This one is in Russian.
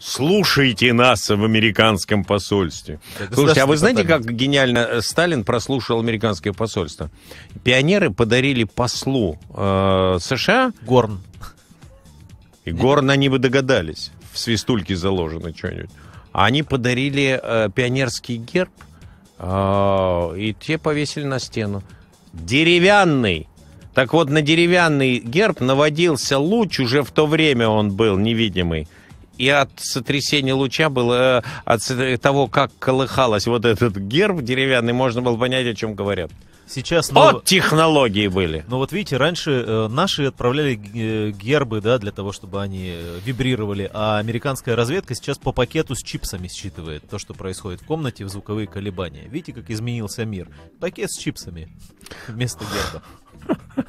слушайте нас в американском посольстве. Это Слушайте, а вы знаете, как гениально э, Сталин прослушал американское посольство? Пионеры подарили послу э, США... Горн. И горн они бы догадались. В свистульке заложено что-нибудь. А они подарили э, пионерский герб, э, и те повесили на стену. Деревянный. Так вот, на деревянный герб наводился луч, уже в то время он был невидимый, и от сотрясения луча было, э, от того, как колыхалась вот этот герб деревянный, можно было понять, о чем говорят. Сейчас нов... Ну, вот технологии были. Ну вот видите, раньше э, наши отправляли э, гербы, да, для того, чтобы они э, вибрировали, а американская разведка сейчас по пакету с чипсами считывает то, что происходит в комнате, в звуковые колебания. Видите, как изменился мир? Пакет с чипсами вместо герба.